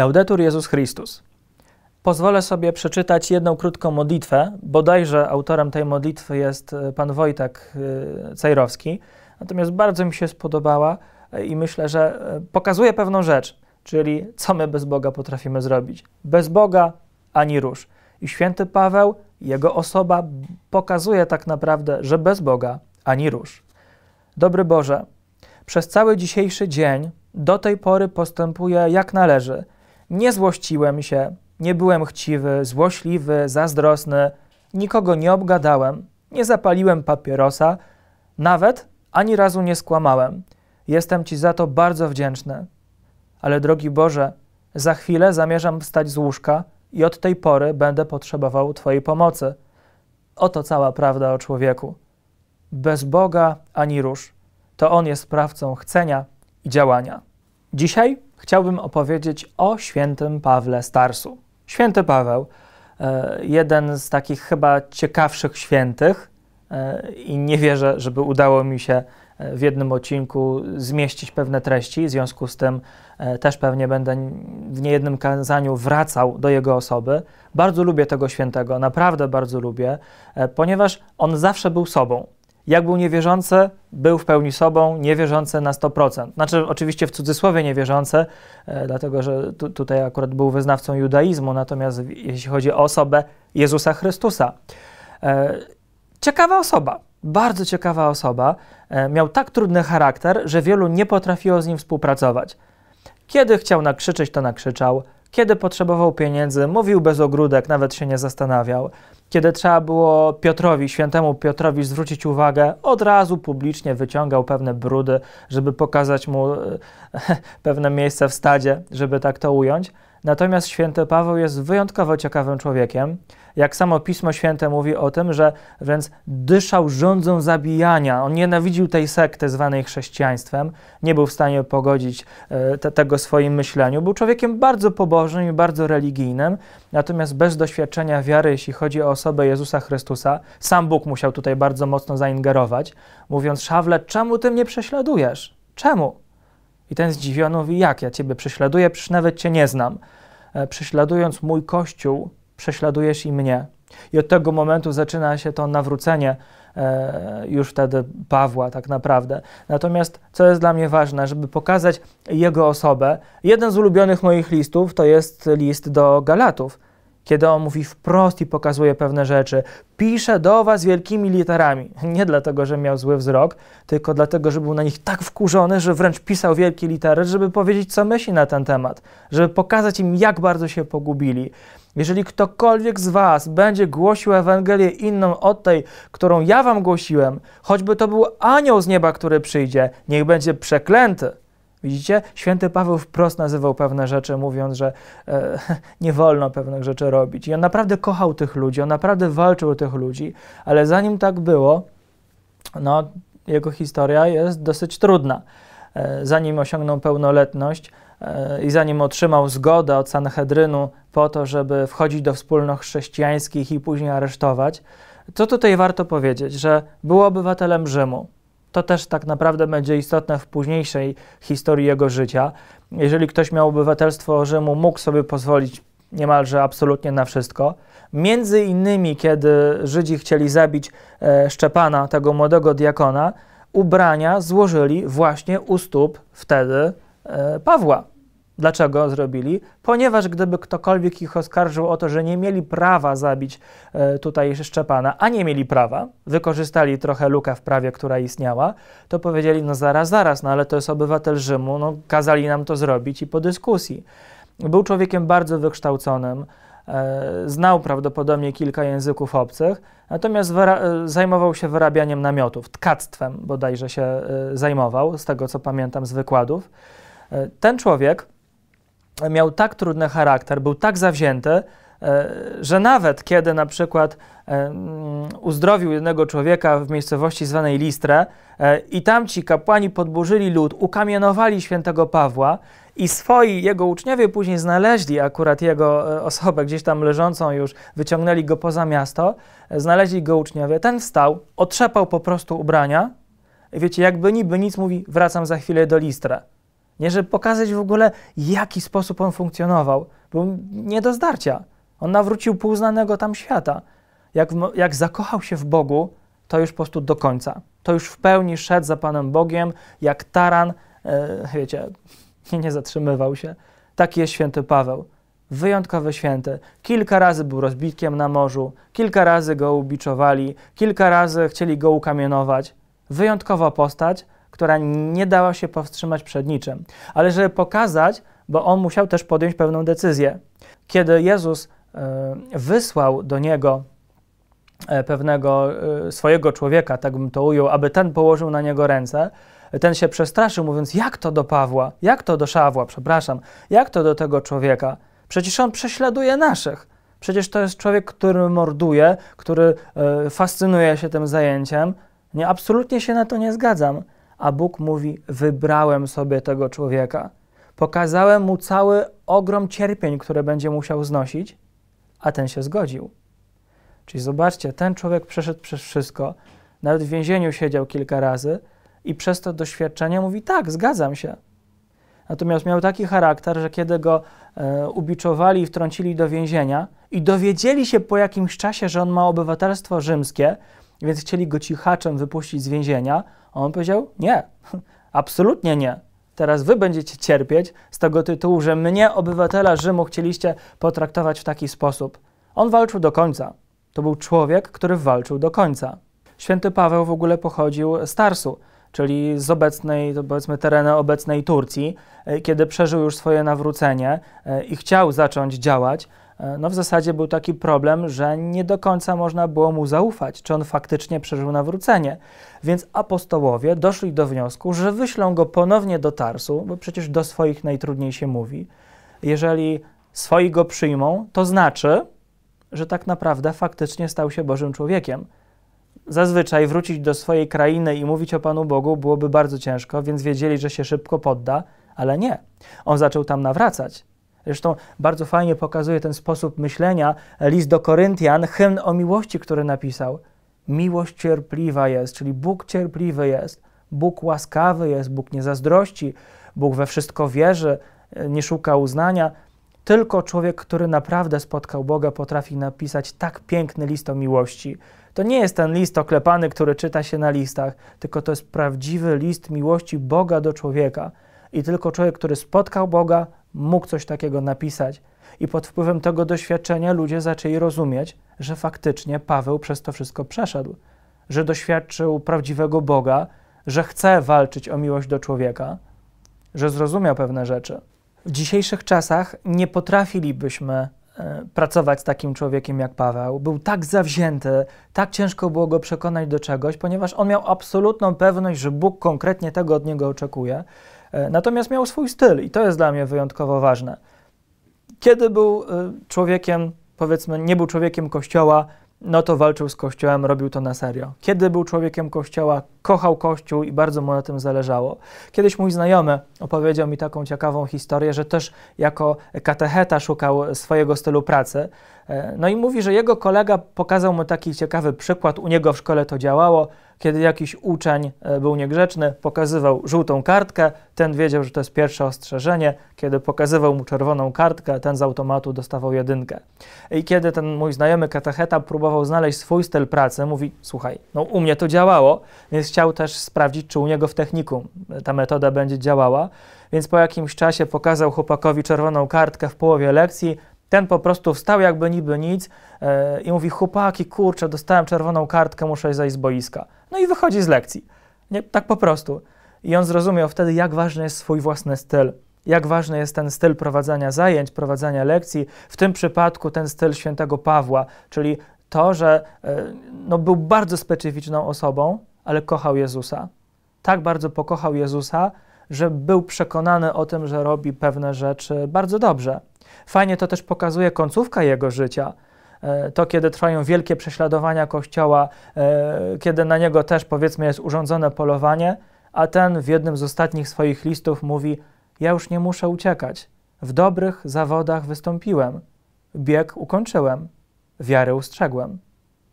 Laudetur Jezus Chrystus. Pozwolę sobie przeczytać jedną krótką modlitwę. Bodajże autorem tej modlitwy jest e, pan Wojtek e, Cejrowski. Natomiast bardzo mi się spodobała e, i myślę, że pokazuje pewną rzecz, czyli co my bez Boga potrafimy zrobić. Bez Boga ani rusz. I święty Paweł, jego osoba pokazuje tak naprawdę, że bez Boga ani rusz. Dobry Boże, przez cały dzisiejszy dzień do tej pory postępuję jak należy – nie złościłem się, nie byłem chciwy, złośliwy, zazdrosny, nikogo nie obgadałem, nie zapaliłem papierosa, nawet ani razu nie skłamałem. Jestem Ci za to bardzo wdzięczny. Ale drogi Boże, za chwilę zamierzam wstać z łóżka i od tej pory będę potrzebował Twojej pomocy. Oto cała prawda o człowieku. Bez Boga ani róż. To On jest sprawcą chcenia i działania. Dzisiaj chciałbym opowiedzieć o świętym Pawle Starsu. Święty Paweł, e, jeden z takich chyba ciekawszych świętych, e, i nie wierzę, żeby udało mi się e, w jednym odcinku zmieścić pewne treści. W związku z tym też pewnie będę w niejednym kazaniu wracał do jego osoby. Bardzo lubię tego świętego, naprawdę bardzo lubię, ponieważ on zawsze był sobą. Jak był niewierzący, był w pełni sobą, niewierzący na 100%. Znaczy, oczywiście w cudzysłowie niewierzący, e, dlatego że tu, tutaj akurat był wyznawcą judaizmu, natomiast jeśli chodzi o osobę Jezusa Chrystusa. E, ciekawa osoba, bardzo ciekawa osoba. E, miał tak trudny charakter, że wielu nie potrafiło z nim współpracować. Kiedy chciał nakrzyczeć, to nakrzyczał. Kiedy potrzebował pieniędzy, mówił bez ogródek, nawet się nie zastanawiał. Kiedy trzeba było Piotrowi, świętemu Piotrowi zwrócić uwagę, od razu publicznie wyciągał pewne brudy, żeby pokazać mu e, pewne miejsce w stadzie, żeby tak to ująć. Natomiast święty Paweł jest wyjątkowo ciekawym człowiekiem. Jak samo Pismo Święte mówi o tym, że wręcz dyszał rządzą zabijania. On nienawidził tej sekty zwanej chrześcijaństwem, nie był w stanie pogodzić e, te, tego swoim myśleniu. Był człowiekiem bardzo pobożnym i bardzo religijnym, natomiast bez doświadczenia wiary, jeśli chodzi o osobę Jezusa Chrystusa, sam Bóg musiał tutaj bardzo mocno zaingerować, mówiąc: Szawle, czemu ty mnie prześladujesz? Czemu? I ten zdziwiony mówi: Jak ja ciebie prześladuję? Przecież nawet cię nie znam. E, prześladując mój kościół, prześladujesz i mnie. I od tego momentu zaczyna się to nawrócenie e, już wtedy Pawła, tak naprawdę. Natomiast co jest dla mnie ważne, żeby pokazać jego osobę, jeden z ulubionych moich listów to jest list do Galatów kiedy on mówi wprost i pokazuje pewne rzeczy. Pisze do was wielkimi literami. Nie dlatego, że miał zły wzrok, tylko dlatego, że był na nich tak wkurzony, że wręcz pisał wielkie litery, żeby powiedzieć, co myśli na ten temat, żeby pokazać im, jak bardzo się pogubili. Jeżeli ktokolwiek z was będzie głosił Ewangelię inną od tej, którą ja wam głosiłem, choćby to był anioł z nieba, który przyjdzie, niech będzie przeklęty. Widzicie? Święty Paweł wprost nazywał pewne rzeczy, mówiąc, że e, nie wolno pewnych rzeczy robić. I on naprawdę kochał tych ludzi, on naprawdę walczył o tych ludzi, ale zanim tak było, no, jego historia jest dosyć trudna. E, zanim osiągnął pełnoletność e, i zanim otrzymał zgodę od Sanhedrynu po to, żeby wchodzić do wspólnot chrześcijańskich i później aresztować, to tutaj warto powiedzieć, że był obywatelem Rzymu to też tak naprawdę będzie istotne w późniejszej historii jego życia. Jeżeli ktoś miał obywatelstwo Rzymu, mógł sobie pozwolić niemalże absolutnie na wszystko. Między innymi, kiedy Żydzi chcieli zabić e, Szczepana, tego młodego diakona, ubrania złożyli właśnie u stóp wtedy e, Pawła. Dlaczego zrobili? Ponieważ gdyby ktokolwiek ich oskarżył o to, że nie mieli prawa zabić e, tutaj Szczepana, a nie mieli prawa, wykorzystali trochę lukę w prawie, która istniała, to powiedzieli, no zaraz, zaraz, no ale to jest obywatel Rzymu, no kazali nam to zrobić i po dyskusji. Był człowiekiem bardzo wykształconym, e, znał prawdopodobnie kilka języków obcych, natomiast e, zajmował się wyrabianiem namiotów, tkactwem bodajże się zajmował, z tego co pamiętam z wykładów. Ten człowiek miał tak trudny charakter, był tak zawzięty, e, że nawet kiedy na przykład e, mm, uzdrowił jednego człowieka w miejscowości zwanej Listre e, i tamci kapłani podburzyli lud, ukamienowali świętego Pawła i swoi jego uczniowie później znaleźli akurat jego osobę gdzieś tam leżącą już, wyciągnęli go poza miasto, znaleźli go uczniowie, ten wstał, otrzepał po prostu ubrania, wiecie, jakby niby nic mówi, wracam za chwilę do Listre. Nie, żeby pokazać w ogóle, jaki sposób on funkcjonował. Był nie do zdarcia. On nawrócił półznanego tam świata. Jak, jak zakochał się w Bogu, to już po prostu do końca. To już w pełni szedł za Panem Bogiem, jak taran, yy, wiecie, nie zatrzymywał się. Taki jest święty Paweł. Wyjątkowy święty. Kilka razy był rozbitkiem na morzu, kilka razy go ubiczowali, kilka razy chcieli go ukamienować. Wyjątkowa postać, która nie dała się powstrzymać przed niczym, ale żeby pokazać, bo on musiał też podjąć pewną decyzję. Kiedy Jezus e, wysłał do niego e, pewnego e, swojego człowieka, tak bym to ujął, aby ten położył na niego ręce, ten się przestraszył, mówiąc: Jak to do Pawła, jak to do Szawła, przepraszam, jak to do tego człowieka? Przecież on prześladuje naszych. Przecież to jest człowiek, który morduje, który fascynuje się tym zajęciem. Nie, absolutnie się na to nie zgadzam a Bóg mówi: Wybrałem sobie tego człowieka. Pokazałem mu cały ogrom cierpień, które będzie musiał znosić, a ten się zgodził. Czyli zobaczcie, ten człowiek przeszedł przez wszystko, nawet w więzieniu siedział kilka razy i przez to doświadczenie mówi: Tak, zgadzam się. Natomiast miał taki charakter, że kiedy go e, ubiczowali i wtrącili do więzienia i dowiedzieli się po jakimś czasie, że on ma obywatelstwo rzymskie, więc chcieli go cichaczem wypuścić z więzienia, a on powiedział: Nie, absolutnie nie. Teraz wy będziecie cierpieć z tego tytułu, że mnie, obywatela Rzymu, chcieliście potraktować w taki sposób. On walczył do końca. To był człowiek, który walczył do końca. Święty Paweł w ogóle pochodził z Tarsu, czyli z obecnej, powiedzmy, tereny obecnej Turcji, e, kiedy przeżył już swoje nawrócenie e, i chciał zacząć działać, E, no w zasadzie był taki problem, że nie do końca można było mu zaufać, czy on faktycznie przeżył nawrócenie. Więc apostołowie doszli do wniosku, że wyślą go ponownie do Tarsu, bo przecież do swoich najtrudniej się mówi. Jeżeli swoi go przyjmą, to znaczy, że tak naprawdę faktycznie stał się Bożym człowiekiem. Zazwyczaj wrócić do swojej krainy i mówić o Panu Bogu byłoby bardzo ciężko, więc wiedzieli, że się szybko podda, ale nie. On zaczął tam nawracać. Zresztą bardzo fajnie pokazuje ten sposób myślenia list do Koryntian, hymn o miłości, który napisał. Miłość cierpliwa jest, czyli Bóg cierpliwy jest, Bóg łaskawy jest, Bóg nie zazdrości, Bóg we wszystko wierzy, nie szuka uznania. Tylko człowiek, który naprawdę spotkał Boga, potrafi napisać tak piękny list o miłości. To nie jest ten list oklepany, który czyta się na listach, tylko to jest prawdziwy list miłości Boga do człowieka. I tylko człowiek, który spotkał Boga, mógł coś takiego napisać. I pod wpływem tego doświadczenia ludzie zaczęli rozumieć, że faktycznie Paweł przez to wszystko przeszedł, że doświadczył prawdziwego Boga, że chce walczyć o miłość do człowieka, że zrozumiał pewne rzeczy. W dzisiejszych czasach nie potrafilibyśmy e, pracować z takim człowiekiem jak Paweł. Był tak zawzięty, tak ciężko było go przekonać do czegoś, ponieważ on miał absolutną pewność, że Bóg konkretnie tego od niego oczekuje. E, natomiast miał swój styl i to jest dla mnie wyjątkowo ważne. Kiedy był e, człowiekiem, powiedzmy, nie był człowiekiem kościoła, no to walczył z Kościołem, robił to na serio. Kiedy był człowiekiem Kościoła, kochał Kościół i bardzo mu na tym zależało. Kiedyś mój znajomy opowiedział mi taką ciekawą historię, że też jako katecheta szukał swojego stylu pracy. E, no i mówi, że jego kolega pokazał mu taki ciekawy przykład, u niego w szkole to działało, kiedy jakiś uczeń e, był niegrzeczny, pokazywał żółtą kartkę, ten wiedział, że to jest pierwsze ostrzeżenie. Kiedy pokazywał mu czerwoną kartkę, ten z automatu dostawał jedynkę. I kiedy ten mój znajomy katecheta próbował znaleźć swój styl pracy, mówi: Słuchaj, no u mnie to działało, więc chciał też sprawdzić, czy u niego w technikum ta metoda będzie działała. Więc po jakimś czasie pokazał chłopakowi czerwoną kartkę w połowie lekcji, ten po prostu wstał jakby niby nic e, i mówi, chłopaki, kurczę, dostałem czerwoną kartkę, muszę zejść z boiska. No i wychodzi z lekcji. Nie, tak po prostu. I on zrozumiał wtedy, jak ważny jest swój własny styl, jak ważny jest ten styl prowadzenia zajęć, prowadzenia lekcji, w tym przypadku ten styl świętego Pawła, czyli to, że e, no, był bardzo specyficzną osobą, ale kochał Jezusa. Tak bardzo pokochał Jezusa, że był przekonany o tym, że robi pewne rzeczy bardzo dobrze. Fajnie to też pokazuje końcówka jego życia. E, to, kiedy trwają wielkie prześladowania kościoła, e, kiedy na niego też powiedzmy jest urządzone polowanie, a ten w jednym z ostatnich swoich listów mówi: Ja już nie muszę uciekać. W dobrych zawodach wystąpiłem, bieg ukończyłem, wiary ustrzegłem.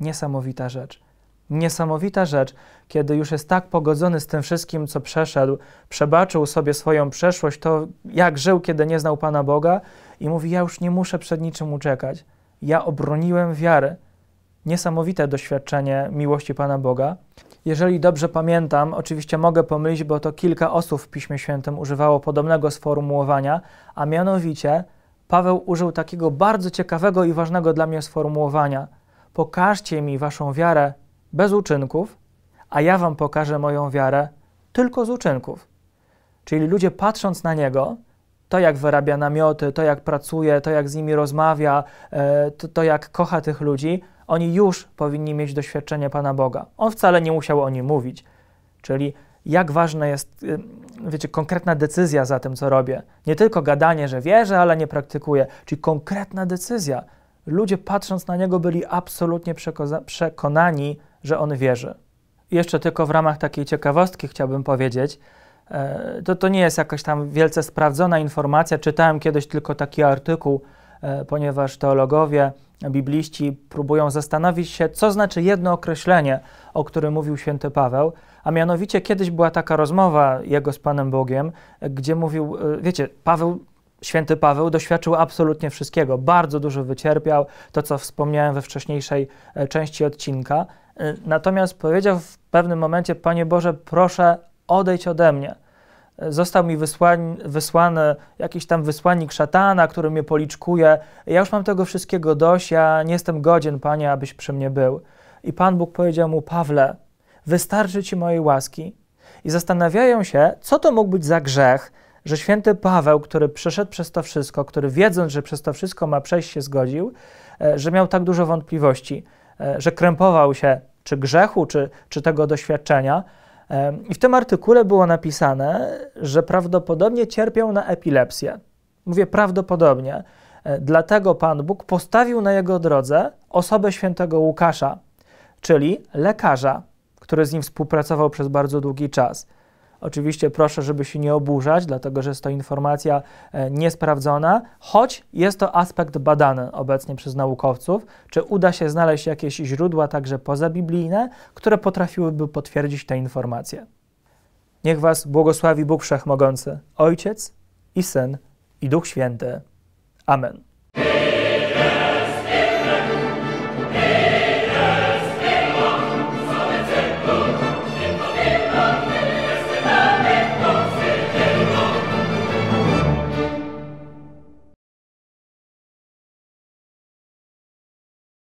Niesamowita rzecz. Niesamowita rzecz, kiedy już jest tak pogodzony z tym wszystkim, co przeszedł, przebaczył sobie swoją przeszłość, to jak żył, kiedy nie znał Pana Boga i mówi, ja już nie muszę przed niczym uczekać. Ja obroniłem wiarę. Niesamowite doświadczenie miłości Pana Boga. Jeżeli dobrze pamiętam, oczywiście mogę pomylić, bo to kilka osób w Piśmie Świętym używało podobnego sformułowania, a mianowicie Paweł użył takiego bardzo ciekawego i ważnego dla mnie sformułowania: Pokażcie mi waszą wiarę bez uczynków, a ja wam pokażę moją wiarę tylko z uczynków. Czyli ludzie patrząc na niego, to jak wyrabia namioty, to jak pracuje, to jak z nimi rozmawia, e, to, to jak kocha tych ludzi, oni już powinni mieć doświadczenie Pana Boga. On wcale nie musiał o nim mówić. Czyli jak ważna jest, e, wiecie, konkretna decyzja za tym, co robię. Nie tylko gadanie, że wierzę, ale nie praktykuję, czyli konkretna decyzja. Ludzie patrząc na niego byli absolutnie przekonani, że on wierzy jeszcze tylko w ramach takiej ciekawostki chciałbym powiedzieć, e, to, to nie jest jakaś tam wielce sprawdzona informacja. Czytałem kiedyś tylko taki artykuł, e, ponieważ teologowie, bibliści próbują zastanowić się, co znaczy jedno określenie, o którym mówił święty Paweł, a mianowicie kiedyś była taka rozmowa jego z Panem Bogiem, gdzie mówił, e, wiecie, Paweł Święty Paweł doświadczył absolutnie wszystkiego, bardzo dużo wycierpiał, to co wspomniałem we wcześniejszej części odcinka, Y, natomiast powiedział w pewnym momencie: Panie Boże, proszę odejdź ode mnie. Y, został mi wysłany jakiś tam wysłannik szatana, który mnie policzkuje. Ja już mam tego wszystkiego dość, ja nie jestem godzien, Panie, abyś przy mnie był. I Pan Bóg powiedział mu: Pawle, wystarczy ci mojej łaski. I zastanawiają się, co to mógł być za grzech, że święty Paweł, który przeszedł przez to wszystko, który wiedząc, że przez to wszystko ma przejść, się zgodził, y, że miał tak dużo wątpliwości. E, że krępował się czy grzechu, czy, czy tego doświadczenia. E, I w tym artykule było napisane, że prawdopodobnie cierpiał na epilepsję. Mówię prawdopodobnie, e, dlatego Pan Bóg postawił na jego drodze osobę świętego Łukasza, czyli lekarza, który z nim współpracował przez bardzo długi czas. Oczywiście proszę, żeby się nie oburzać, dlatego że jest to informacja e, niesprawdzona, choć jest to aspekt badany obecnie przez naukowców, czy uda się znaleźć jakieś źródła także pozabiblijne, które potrafiłyby potwierdzić te informacje. Niech Was błogosławi Bóg Wszechmogący, Ojciec i Syn i Duch Święty. Amen.